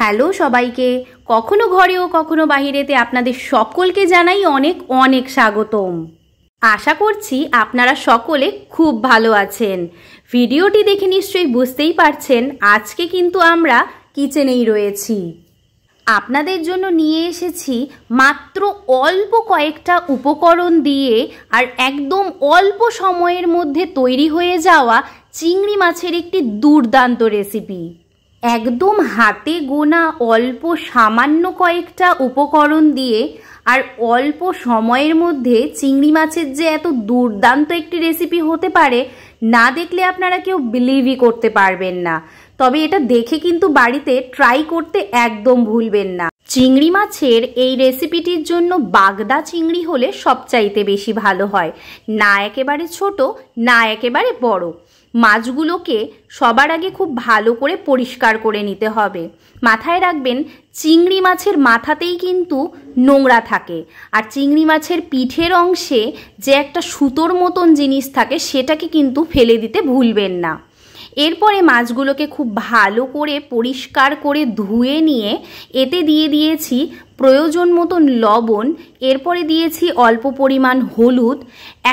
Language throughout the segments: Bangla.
হ্যালো সবাইকে কখনো ঘরে ও কখনো বাহিরেতে আপনাদের সকলকে জানাই অনেক অনেক স্বাগতম আশা করছি আপনারা সকলে খুব ভালো আছেন ভিডিওটি দেখে নিশ্চয়ই বুঝতেই পারছেন আজকে কিন্তু আমরা কিচেনেই রয়েছি আপনাদের জন্য নিয়ে এসেছি মাত্র অল্প কয়েকটা উপকরণ দিয়ে আর একদম অল্প সময়ের মধ্যে তৈরি হয়ে যাওয়া চিংড়ি মাছের একটি দুর্দান্ত রেসিপি একদম হাতে গোনা অল্প সামান্য কয়েকটা উপকরণ দিয়ে আর অল্প সময়ের মধ্যে চিংড়ি মাছের যে এত দুর্দান্ত একটি রেসিপি হতে পারে না দেখলে আপনারা কেউ বিলিভই করতে পারবেন না তবে এটা দেখে কিন্তু বাড়িতে ট্রাই করতে একদম ভুলবেন না চিংড়ি মাছের এই রেসিপিটির জন্য বাগদা চিংড়ি হলে সবচাইতে বেশি ভালো হয় না একেবারে ছোট না একেবারে বড় মাছগুলোকে সবার আগে খুব ভালো করে পরিষ্কার করে নিতে হবে মাথায় রাখবেন চিংড়ি মাছের মাথাতেই কিন্তু নোংরা থাকে আর চিংড়ি মাছের পিঠের অংশে যে একটা সুতোর মতন জিনিস থাকে সেটাকে কিন্তু ফেলে দিতে ভুলবেন না এরপরে মাছগুলোকে খুব ভালো করে পরিষ্কার করে ধুয়ে নিয়ে এতে দিয়ে দিয়েছি প্রয়োজন মতন লবণ এরপরে দিয়েছি অল্প পরিমাণ হলুদ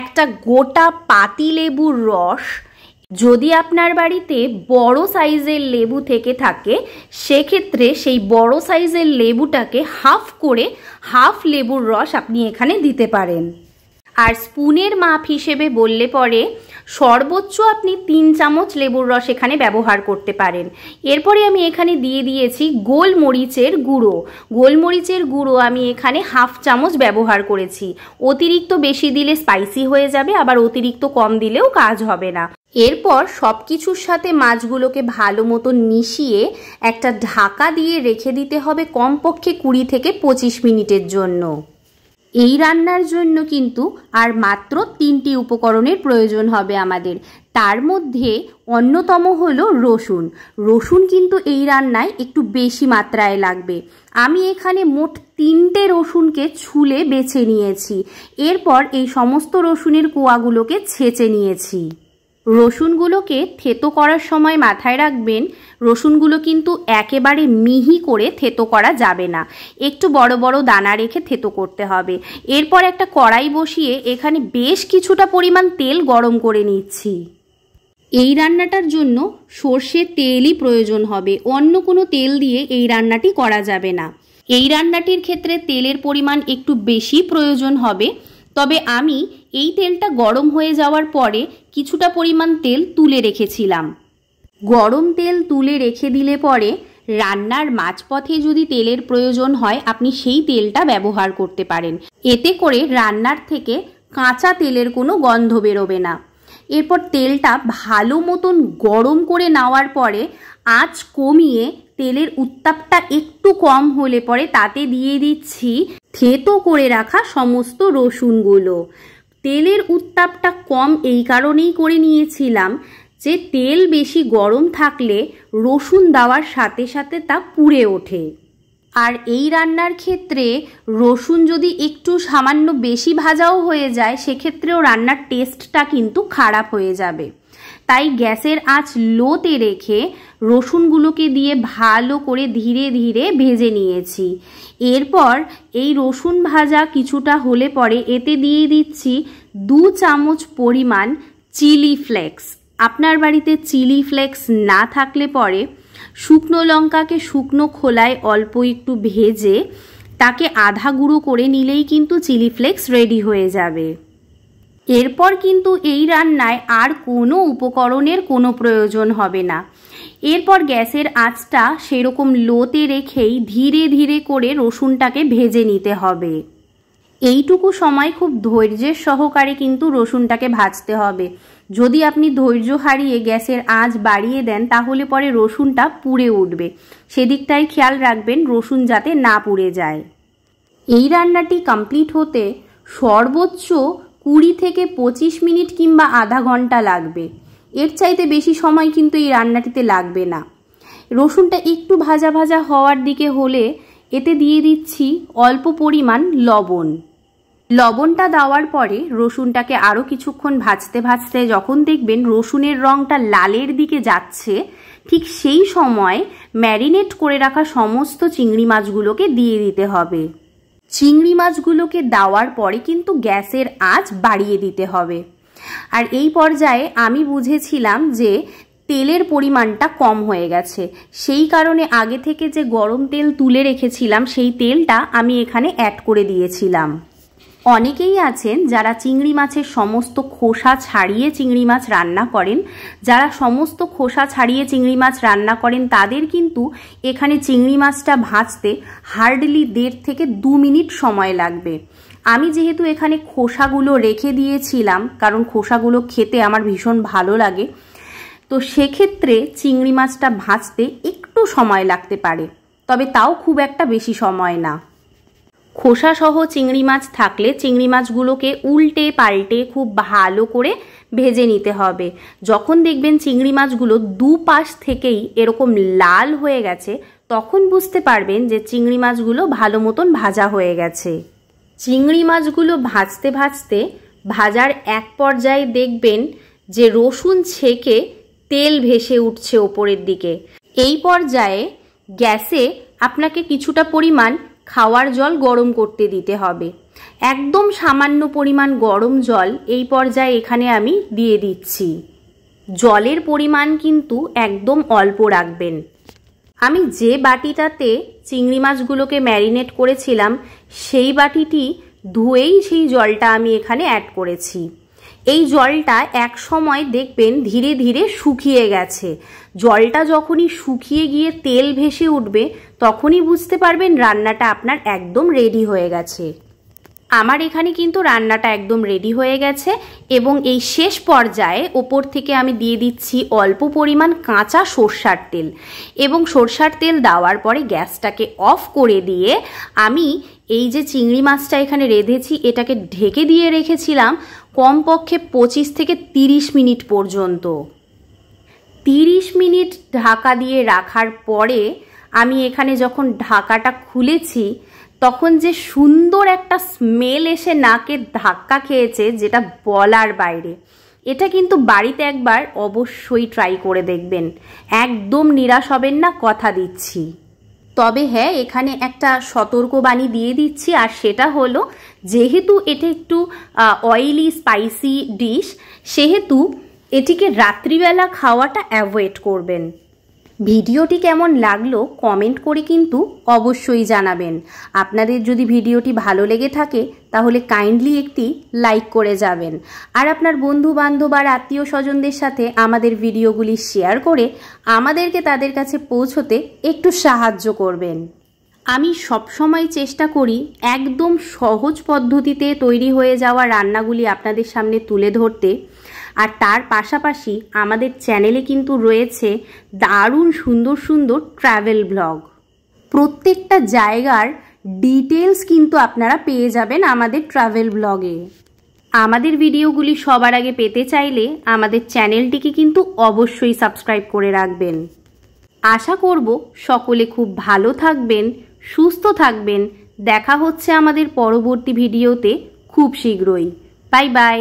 একটা গোটা পাতিলেবুর রস যদি আপনার বাড়িতে বড় সাইজের লেবু থেকে থাকে সেক্ষেত্রে সেই বড় সাইজের লেবুটাকে হাফ করে হাফ লেবুর রস আপনি এখানে দিতে পারেন আর স্পুনের মাপ হিসেবে বললে পরে সর্বোচ্চ আপনি তিন চামচ লেবুর রস এখানে ব্যবহার করতে পারেন এরপরে আমি এখানে দিয়ে দিয়েছি গোলমরিচের গুঁড়ো গোলমরিচের গুঁড়ো আমি এখানে হাফ চামচ ব্যবহার করেছি অতিরিক্ত বেশি দিলে স্পাইসি হয়ে যাবে আবার অতিরিক্ত কম দিলেও কাজ হবে না এরপর সব কিছুর সাথে মাছগুলোকে ভালো মতো মিশিয়ে একটা ঢাকা দিয়ে রেখে দিতে হবে কমপক্ষে কুড়ি থেকে পঁচিশ মিনিটের জন্য এই রান্নার জন্য কিন্তু আর মাত্র তিনটি উপকরণের প্রয়োজন হবে আমাদের তার মধ্যে অন্যতম হলো রসুন রসুন কিন্তু এই রান্নায় একটু বেশি মাত্রায় লাগবে আমি এখানে মোট তিনটে রসুনকে ছুলে বেছে নিয়েছি এরপর এই সমস্ত রসুনের কোয়াগুলোকে ছেঁচে নিয়েছি রসুনগুলোকে থেতো করার সময় মাথায় রাখবেন রসুনগুলো কিন্তু একেবারে মিহি করে থেতো করা যাবে না একটু বড় বড় দানা রেখে থেতো করতে হবে এরপর একটা কড়াই বসিয়ে এখানে বেশ কিছুটা পরিমাণ তেল গরম করে নিচ্ছি এই রান্নাটার জন্য সর্ষের তেলই প্রয়োজন হবে অন্য কোনো তেল দিয়ে এই রান্নাটি করা যাবে না এই রান্নাটির ক্ষেত্রে তেলের পরিমাণ একটু বেশি প্রয়োজন হবে তবে আমি এই তেলটা গরম হয়ে যাওয়ার পরে কিছুটা পরিমাণ তেল তুলে রেখেছিলাম গরম তেল তুলে রেখে দিলে পরে রান্নার মাঝপথে যদি তেলের প্রয়োজন হয় আপনি সেই তেলটা ব্যবহার করতে পারেন এতে করে রান্নার থেকে কাঁচা তেলের কোনো গন্ধ বেরোবে না এরপর তেলটা ভালো মতন গরম করে নেওয়ার পরে আঁচ কমিয়ে তেলের উত্তাপটা একটু কম হলে পরে তাতে দিয়ে দিচ্ছি থেতো করে রাখা সমস্ত রসুনগুলো তেলের উত্তাপটা কম এই কারণেই করে নিয়েছিলাম যে তেল বেশি গরম থাকলে রসুন দেওয়ার সাথে সাথে তা পুড়ে ওঠে আর এই রান্নার ক্ষেত্রে রসুন যদি একটু সামান্য বেশি ভাজাও হয়ে যায় সেক্ষেত্রেও রান্নার টেস্টটা কিন্তু খারাপ হয়ে যাবে তাই গ্যাসের আঁচ লোতে রেখে রসুনগুলোকে দিয়ে ভালো করে ধীরে ধীরে ভেজে নিয়েছি এরপর এই রসুন ভাজা কিছুটা হলে পরে এতে দিয়ে দিচ্ছি দু চামচ পরিমাণ চিলি ফ্লেক্স আপনার বাড়িতে চিলি ফ্লেক্স না থাকলে পরে শুকনো লঙ্কাকে শুকনো খোলায় অল্প একটু ভেজে তাকে আধা গুঁড়ো করে নিলেই কিন্তু চিলি ফ্লেক্স রেডি হয়ে যাবে এরপর কিন্তু এই রান্নায় আর কোনো উপকরণের কোনো প্রয়োজন হবে না এরপর গ্যাসের আঁচটা সেরকম লোতে রেখেই ধীরে ধীরে করে রসুনটাকে ভেজে নিতে হবে এইটুকু সময় খুব ধৈর্যের সহকারে কিন্তু রসুনটাকে ভাজতে হবে যদি আপনি ধৈর্য হারিয়ে গ্যাসের আঁচ বাড়িয়ে দেন তাহলে পরে রসুনটা পুড়ে উঠবে সেদিকটায় খেয়াল রাখবেন রসুন যাতে না পুড়ে যায় এই রান্নাটি কমপ্লিট হতে সর্বোচ্চ কুড়ি থেকে পঁচিশ মিনিট কিংবা আধা ঘন্টা লাগবে এর চাইতে বেশি সময় কিন্তু এই রান্নাটিতে লাগবে না রসুনটা একটু ভাজা ভাজা হওয়ার দিকে হলে এতে দিয়ে দিচ্ছি অল্প পরিমাণ লবণ লবণটা দেওয়ার পরে রসুনটাকে আরও কিছুক্ষণ ভাজতে ভাজতে যখন দেখবেন রসুনের রঙটা লালের দিকে যাচ্ছে ঠিক সেই সময় ম্যারিনেট করে রাখা সমস্ত চিংড়ি মাছগুলোকে দিয়ে দিতে হবে চিংড়ি মাছগুলোকে দেওয়ার পরে কিন্তু গ্যাসের আঁচ বাড়িয়ে দিতে হবে আর এই পর্যায়ে আমি বুঝেছিলাম যে তেলের পরিমাণটা কম হয়ে গেছে সেই কারণে আগে থেকে যে গরম তেল তুলে রেখেছিলাম সেই তেলটা আমি এখানে অ্যাড করে দিয়েছিলাম অনেকেই আছেন যারা চিংড়ি মাছের সমস্ত খোসা ছাড়িয়ে চিংড়ি মাছ রান্না করেন যারা সমস্ত খোসা ছাড়িয়ে চিংড়ি মাছ রান্না করেন তাদের কিন্তু এখানে চিংড়ি মাছটা ভাজতে হার্ডলি দেড় থেকে দু মিনিট সময় লাগবে আমি যেহেতু এখানে খোসাগুলো রেখে দিয়েছিলাম কারণ খোসাগুলো খেতে আমার ভীষণ ভালো লাগে তো সেক্ষেত্রে চিংড়ি মাছটা ভাজতে একটু সময় লাগতে পারে তবে তাও খুব একটা বেশি সময় না খোসাসহ চিংড়ি মাছ থাকলে চিংড়ি মাছগুলোকে উল্টে পাল্টে খুব ভালো করে ভেজে নিতে হবে যখন দেখবেন চিংড়ি মাছগুলো দুপাশ থেকেই এরকম লাল হয়ে গেছে তখন বুঝতে পারবেন যে চিংড়ি মাছগুলো ভালো মতন ভাজা হয়ে গেছে চিংড়ি মাছগুলো ভাজতে ভাজতে ভাজার এক পর্যায়ে দেখবেন যে রসুন ছেঁকে তেল ভেসে উঠছে ওপরের দিকে এই পর্যায়ে গ্যাসে আপনাকে কিছুটা পরিমাণ খাওয়ার জল গরম করতে দিতে হবে একদম সামান্য পরিমাণ গরম জল এই পর্যায়ে এখানে আমি দিয়ে দিচ্ছি জলের পরিমাণ কিন্তু একদম অল্প রাখবেন আমি যে বাটিটাতে চিংড়ি মাছগুলোকে ম্যারিনেট করেছিলাম সেই বাটিটি ধুয়েই সেই জলটা আমি এখানে অ্যাড করেছি এই জলটা এক সময় দেখবেন ধীরে ধীরে শুকিয়ে গেছে জলটা যখনই শুকিয়ে গিয়ে তেল ভেসে উঠবে তখনই বুঝতে পারবেন রান্নাটা আপনার একদম রেডি হয়ে গেছে আমার এখানে কিন্তু রান্নাটা একদম রেডি হয়ে গেছে এবং এই শেষ পর্যায়ে ওপর থেকে আমি দিয়ে দিচ্ছি অল্প পরিমাণ কাঁচা সর্ষার তেল এবং সর্ষার তেল দেওয়ার পরে গ্যাসটাকে অফ করে দিয়ে আমি এই যে চিংড়ি মাছটা এখানে রেঁধেছি এটাকে ঢেকে দিয়ে রেখেছিলাম কমপক্ষে পঁচিশ থেকে তিরিশ মিনিট পর্যন্ত তিরিশ মিনিট ঢাকা দিয়ে রাখার পরে আমি এখানে যখন ঢাকাটা খুলেছি তখন যে সুন্দর একটা স্মেল এসে নাকে ধাক্কা খেয়েছে যেটা বলার বাইরে এটা কিন্তু বাড়িতে একবার অবশ্যই ট্রাই করে দেখবেন একদম নিরাশ হবেন না কথা দিচ্ছি তবে হ্যাঁ এখানে একটা সতর্কবাণী দিয়ে দিচ্ছি আর সেটা হলো যেহেতু এটা একটু অয়েলি স্পাইসি ডিশ সেহেতু এটিকে রাত্রিবেলা খাওয়াটা অ্যাভয়েড করবেন ভিডিওটি কেমন লাগলো কমেন্ট করে কিন্তু অবশ্যই জানাবেন আপনাদের যদি ভিডিওটি ভালো লেগে থাকে তাহলে কাইন্ডলি একটি লাইক করে যাবেন আর আপনার বন্ধু বান্ধব আর আত্মীয় স্বজনদের সাথে আমাদের ভিডিওগুলি শেয়ার করে আমাদেরকে তাদের কাছে পৌঁছতে একটু সাহায্য করবেন আমি সবসময় চেষ্টা করি একদম সহজ পদ্ধতিতে তৈরি হয়ে যাওয়া রান্নাগুলি আপনাদের সামনে তুলে ধরতে আর তার পাশাপাশি আমাদের চ্যানেলে কিন্তু রয়েছে দারুণ সুন্দর সুন্দর ট্রাভেল ব্লগ প্রত্যেকটা জায়গার ডিটেলস কিন্তু আপনারা পেয়ে যাবেন আমাদের ট্রাভেল ব্লগে আমাদের ভিডিওগুলি সবার আগে পেতে চাইলে আমাদের চ্যানেলটিকে কিন্তু অবশ্যই সাবস্ক্রাইব করে রাখবেন আশা করব সকলে খুব ভালো থাকবেন সুস্থ থাকবেন দেখা হচ্ছে আমাদের পরবর্তী ভিডিওতে খুব শীঘ্রই বাই বাই